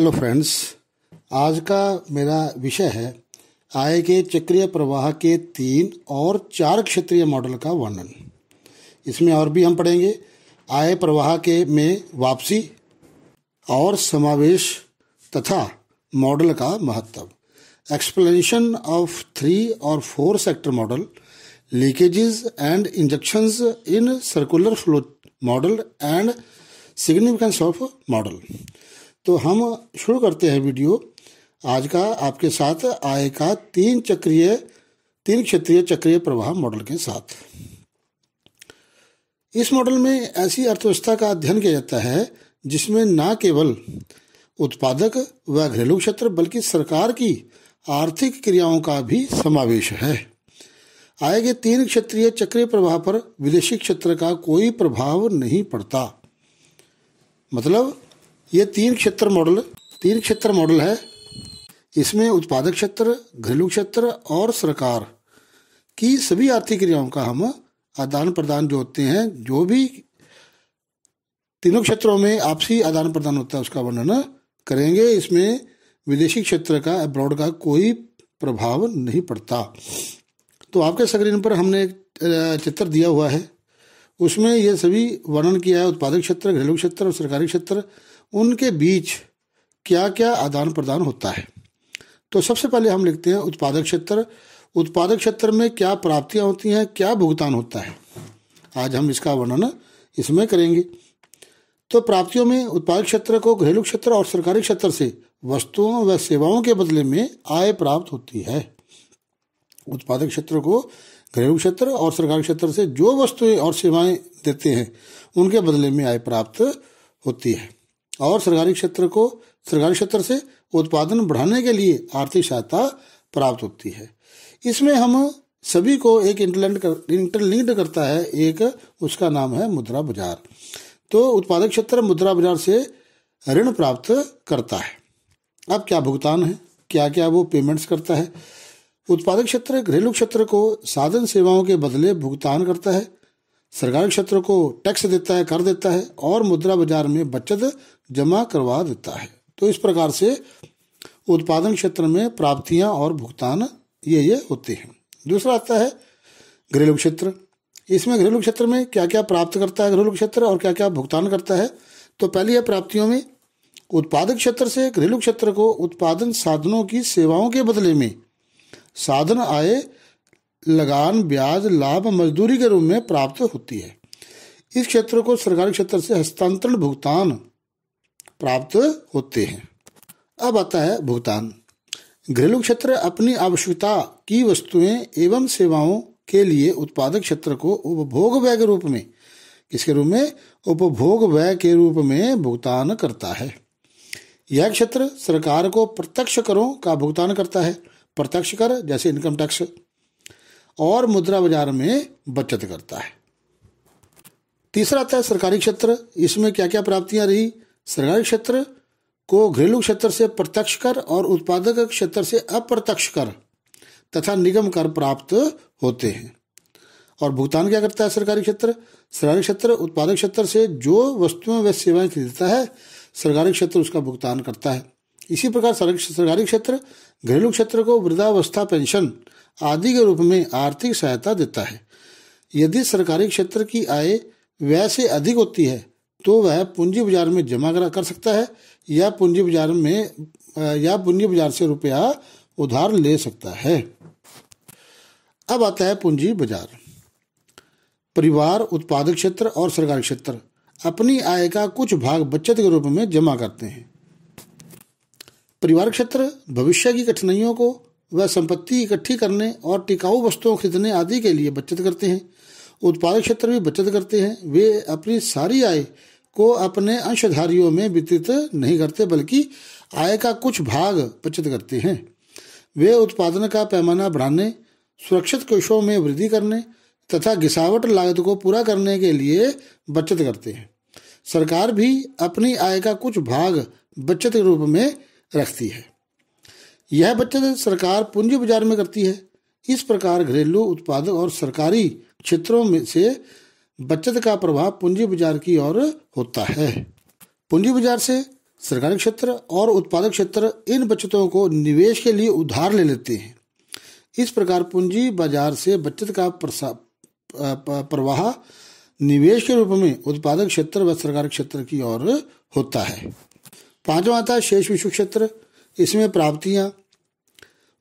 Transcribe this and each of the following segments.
hello friends आज का मेरा विषय है आय के चक्रीय प्रवाह के तीन और चार क्षेत्रीय मॉडल का वर्णन इसमें और भी हम पढ़ेंगे आय प्रवाह के में वापसी और समावेश तथा मॉडल का महत्व एक्सप्लेनेशन ऑफ थ्री और four sector model leakages and injections in circular flow model and significance of model तो हम शुरू करते हैं वीडियो आज का आपके साथ आय का तीन चक्रीय तीन क्षेत्रीय चक्रीय प्रवाह मॉडल के साथ इस मॉडल में ऐसी अर्थव्यवस्था का अध्ययन किया जाता है जिसमें न केवल उत्पादक व घरेलू क्षेत्र बल्कि सरकार की आर्थिक क्रियाओं का भी समावेश है आय के तीन क्षेत्रीय चक्रीय प्रवाह पर विदेशी क्षेत्र का कोई प्रभाव नहीं पड़ता मतलब ये तीन क्षेत्र मॉडल तीन क्षेत्र मॉडल है इसमें उत्पादक क्षेत्र घरेलू क्षेत्र और सरकार की सभी आर्थिक क्रियाओं का हम आदान प्रदान जो होते हैं जो भी तीनों क्षेत्रों में आपसी आदान प्रदान होता है उसका वर्णन करेंगे इसमें विदेशी क्षेत्र का अब्रॉड का कोई प्रभाव नहीं पड़ता तो आपके स्क्रीन पर हमने एक चित्र दिया हुआ है उसमें यह सभी वर्णन किया है उत्पादक क्षेत्र घरेलू क्षेत्र और सरकारी क्षेत्र उनके बीच क्या क्या आदान प्रदान होता है तो सबसे पहले हम लिखते हैं उत्पादक क्षेत्र उत्पादक क्षेत्र में क्या प्राप्तियां होती हैं क्या भुगतान होता है आज हम इसका वर्णन इसमें करेंगे तो प्राप्तियों में उत्पादक क्षेत्र को घरेलू क्षेत्र और सरकारी क्षेत्र से वस्तुओं व सेवाओं के बदले में आय प्राप्त होती है उत्पादक क्षेत्र को घरेलू क्षेत्र और सरकारी क्षेत्र से जो वस्तुएं और सेवाएं देते हैं उनके बदले में आय प्राप्त होती है और सरकारी क्षेत्र को सरकारी क्षेत्र से उत्पादन बढ़ाने के लिए आर्थिक सहायता प्राप्त होती है इसमें हम सभी को एक इंटरलैंड कर, इंटरलिंक्ड करता है एक उसका नाम है मुद्रा बाजार तो उत्पादक क्षेत्र मुद्रा बाजार से ऋण प्राप्त करता है अब क्या भुगतान है क्या क्या वो पेमेंट्स करता है उत्पादक क्षेत्र घरेलू क्षेत्र को साधन सेवाओं के बदले भुगतान करता है सरकारी क्षेत्र को टैक्स देता है कर देता है और मुद्रा बाजार में बचत जमा करवा देता है तो इस प्रकार से उत्पादन क्षेत्र में प्राप्तियां और भुगतान ये ये होते हैं दूसरा आता है घरेलू क्षेत्र इसमें घरेलू क्षेत्र में क्या क्या प्राप्त करता है घरेलू क्षेत्र और क्या क्या भुगतान करता है तो पहली है प्राप्तियों में उत्पादक क्षेत्र से घरेलू क्षेत्र को उत्पादन साधनों की सेवाओं के बदले में साधन आय लगान ब्याज लाभ मजदूरी के रूप में प्राप्त होती है इस क्षेत्र को सरकारी क्षेत्र से हस्तांतरण भुगतान प्राप्त होते हैं अब आता है भुगतान घरेलू क्षेत्र अपनी आवश्यकता की वस्तुएं एवं सेवाओं के लिए उत्पादक क्षेत्र को उपभोग व्यय के रूप में किसके रूप में उपभोग व्यय के रूप में भुगतान करता है यह क्षेत्र सरकार को प्रत्यक्ष करों का भुगतान करता है प्रत्यक्ष कर जैसे इनकम टैक्स और मुद्रा बाजार में बचत करता है तीसरा आता है सरकारी क्षेत्र इसमें क्या क्या प्राप्तियां रही सरकारी क्षेत्र को घरेलू क्षेत्र से प्रत्यक्ष कर और उत्पादक क्षेत्र से अप्रत्यक्ष कर तथा निगम कर प्राप्त होते हैं और भुगतान क्या करता है सरकारी क्षेत्र सरकारी क्षेत्र उत्पादक क्षेत्र से जो वस्तुएं व सेवाएं खरीदता है सरकारी क्षेत्र उसका भुगतान करता है इसी प्रकार सरकारी क्षेत्र घरेलू क्षेत्र को वृद्धावस्था पेंशन आदि के रूप में आर्थिक सहायता देता है यदि सरकारी क्षेत्र की आय व्यय से अधिक होती है तो वह पूंजी बाजार में जमा कर सकता है या पूंजी बाजार में या पूंजी बाजार से रुपया उधार ले सकता है अब आता है पूंजी बाजार परिवार उत्पादक क्षेत्र और सरकारी क्षेत्र अपनी आय का कुछ भाग बचत के रूप में जमा करते हैं परिवार क्षेत्र भविष्य की कठिनाइयों को वह संपत्ति इकट्ठी करने और टिकाऊ वस्तुओं खरीदने आदि के लिए बचत करते हैं उत्पादक क्षेत्र भी बचत करते हैं वे अपनी सारी आय को अपने अंशधारियों में वितरित नहीं करते बल्कि आय का कुछ भाग बचत करते हैं वे उत्पादन का पैमाना बढ़ाने सुरक्षित कोषों में वृद्धि करने तथा घिसावट लागत को पूरा करने के लिए बचत करते हैं सरकार भी अपनी आय का कुछ भाग बचत के रूप में रखती है यह बचत सरकार पूंजी बाजार में करती है इस प्रकार घरेलू उत्पादक और सरकारी क्षेत्रों में से बचत का प्रभाव पूंजी बाजार की ओर होता है पूंजी बाजार से सरकारी क्षेत्र और उत्पादक क्षेत्र इन बचतों को निवेश के लिए उधार ले लेते हैं इस प्रकार पूंजी बाजार से बचत का प्रवाह निवेश के रूप में उत्पादक क्षेत्र व सरकारी क्षेत्र की ओर होता है पांचवा आता है शेष विश्व क्षेत्र इसमें प्राप्तियां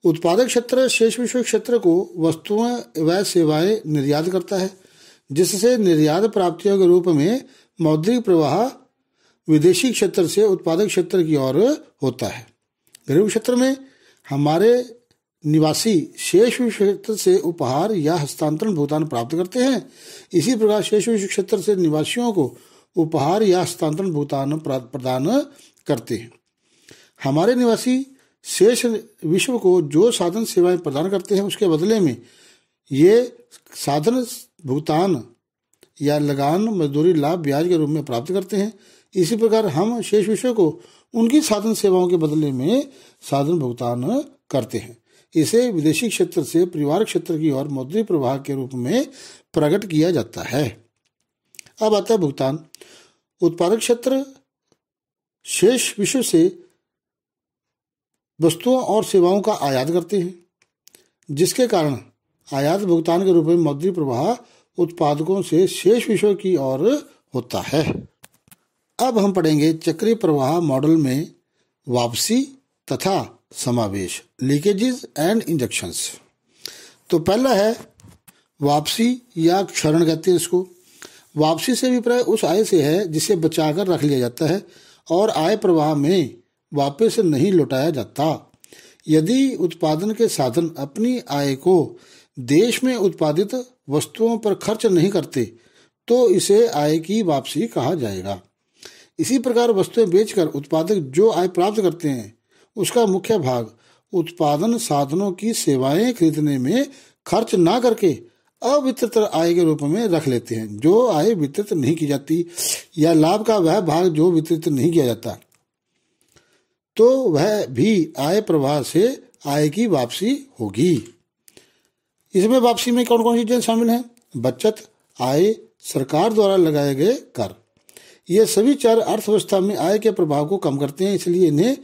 उत्पादक क्षेत्र शेष विश्व क्षेत्र को वस्तुएं व सेवाएं निर्यात करता है जिससे निर्यात प्राप्तियों के रूप में मौद्रिक प्रवाह विदेशी क्षेत्र से उत्पादक क्षेत्र की ओर होता है गरीब क्षेत्र में हमारे निवासी शेष विश्व क्षेत्र से उपहार या हस्तांतरण भुगतान प्राप्त करते हैं इसी प्रकार शेष विश्व क्षेत्र से निवासियों को उपहार या हस्तांतरण भुगतान प्रदान करते हैं हमारे निवासी शेष विश्व को जो साधन सेवाएं प्रदान करते हैं उसके बदले में ये साधन भुगतान या लगान मजदूरी लाभ ब्याज के रूप में प्राप्त करते हैं इसी प्रकार हम शेष विश्व को उनकी साधन सेवाओं के बदले में साधन भुगतान करते हैं इसे विदेशी क्षेत्र से परिवार क्षेत्र की ओर मौद्रिक प्रवाह के रूप में प्रकट किया जाता है अब आता है भुगतान उत्पादक क्षेत्र शेष विश्व से वस्तुओं और सेवाओं का आयात करते हैं जिसके कारण आयात भुगतान के रूप में मौद्रिक प्रवाह उत्पादकों से शेष विषयों की ओर होता है अब हम पढ़ेंगे चक्रीय प्रवाह मॉडल में वापसी तथा समावेश लीकेजेस एंड इंजेक्शंस तो पहला है वापसी या क्षरण कहते हैं इसको वापसी से अभिप्राय उस आय से है जिसे बचाकर रख लिया जाता है और आय प्रवाह में वापस नहीं लौटाया जाता यदि उत्पादन के साधन अपनी आय को देश में उत्पादित वस्तुओं पर खर्च नहीं करते तो इसे आय की वापसी कहा जाएगा इसी प्रकार वस्तुएं बेचकर उत्पादक जो आय प्राप्त करते हैं उसका मुख्य भाग उत्पादन साधनों की सेवाएं खरीदने में खर्च ना करके अवितरित आय के रूप में रख लेते हैं जो आय वितरित नहीं की जाती या लाभ का वह भाग जो वितरित नहीं किया जाता तो वह भी आय प्रवाह से आय की वापसी होगी इसमें वापसी में कौन कौन सी चीजें शामिल हैं बचत आय सरकार द्वारा लगाए गए कर ये सभी चार अर्थव्यवस्था में आय के प्रभाव को कम करते हैं इसलिए इन्हें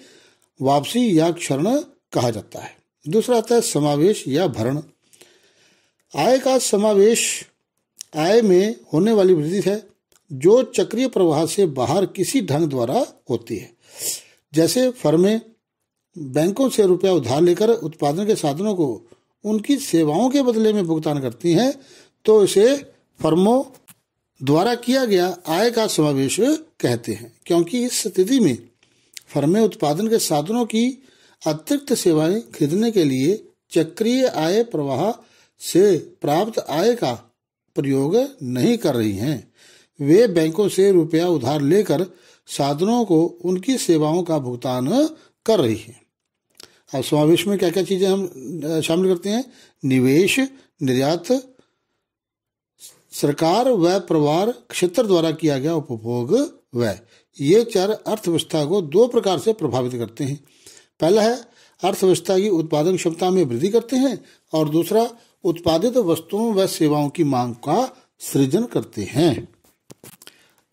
वापसी या क्षरण कहा जाता है दूसरा आता है समावेश या भरण आय का समावेश आय में होने वाली वृद्धि है जो चक्रीय प्रवाह से बाहर किसी ढंग द्वारा होती है जैसे फर्में बैंकों से रुपया उधार लेकर उत्पादन के साधनों को उनकी सेवाओं के बदले में भुगतान करती हैं तो इसे फर्मों द्वारा किया गया आय का समावेश कहते हैं क्योंकि इस स्थिति में फर्में उत्पादन के साधनों की अतिरिक्त सेवाएं खरीदने के लिए चक्रीय आय प्रवाह से प्राप्त आय का प्रयोग नहीं कर रही हैं वे बैंकों से रुपया उधार लेकर साधनों को उनकी सेवाओं का भुगतान कर रही है अब समावेश में क्या क्या चीजें हम शामिल करते हैं निवेश निर्यात सरकार व परिवार क्षेत्र द्वारा किया गया उपभोग व ये चार अर्थव्यवस्था को दो प्रकार से प्रभावित करते हैं पहला है अर्थव्यवस्था की उत्पादन क्षमता में वृद्धि करते हैं और दूसरा उत्पादित वस्तुओं व सेवाओं की मांग का सृजन करते हैं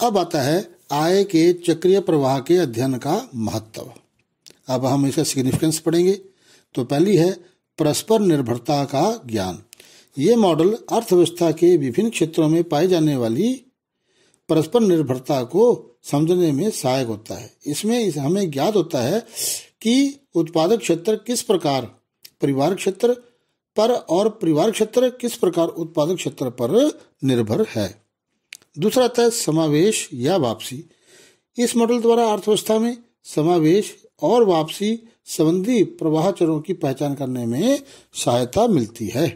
अब आता है आय के चक्रीय प्रवाह के अध्ययन का महत्व अब हम इसका सिग्निफिकेंस पढ़ेंगे तो पहली है परस्पर निर्भरता का ज्ञान ये मॉडल अर्थव्यवस्था के विभिन्न क्षेत्रों में पाई जाने वाली परस्पर निर्भरता को समझने में सहायक होता है इसमें हमें ज्ञात होता है कि उत्पादक क्षेत्र किस प्रकार परिवार क्षेत्र पर और परिवार क्षेत्र किस प्रकार उत्पादक क्षेत्र पर निर्भर है दूसरा था समावेश या वापसी इस मॉडल द्वारा अर्थव्यवस्था में समावेश और वापसी संबंधी प्रवाह चरणों की पहचान करने में सहायता मिलती है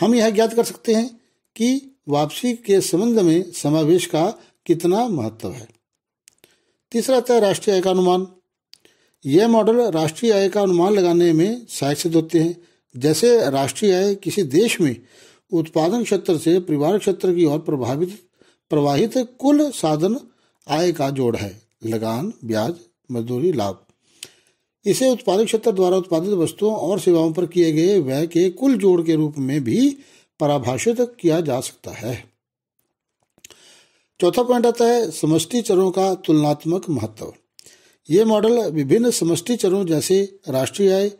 हम यह ज्ञात कर सकते हैं कि वापसी के संबंध में समावेश का कितना महत्व है तीसरा था राष्ट्रीय आय का अनुमान यह मॉडल राष्ट्रीय आय का अनुमान लगाने में सहायक सिद्ध होते हैं जैसे राष्ट्रीय आय किसी देश में उत्पादन क्षेत्र से परिवार क्षेत्र की ओर प्रभावित प्रवाहित कुल साधन आय का जोड़ है लगान ब्याज मजदूरी लाभ इसे उत्पादक क्षेत्र द्वारा उत्पादित वस्तुओं और सेवाओं पर किए गए व्यय के कुल जोड़ के रूप में भी पराभाषित किया जा सकता है चौथा पॉइंट आता है समष्टि चरों का तुलनात्मक महत्व ये मॉडल विभिन्न समष्टि चरों जैसे राष्ट्रीय आय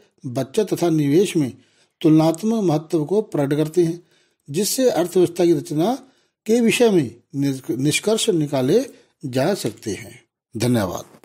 बच्चा तथा निवेश में तुलनात्मक महत्व को प्रकट करते हैं जिससे अर्थव्यवस्था की रचना के विषय में निष्कर्ष निकाले जा सकते हैं धन्यवाद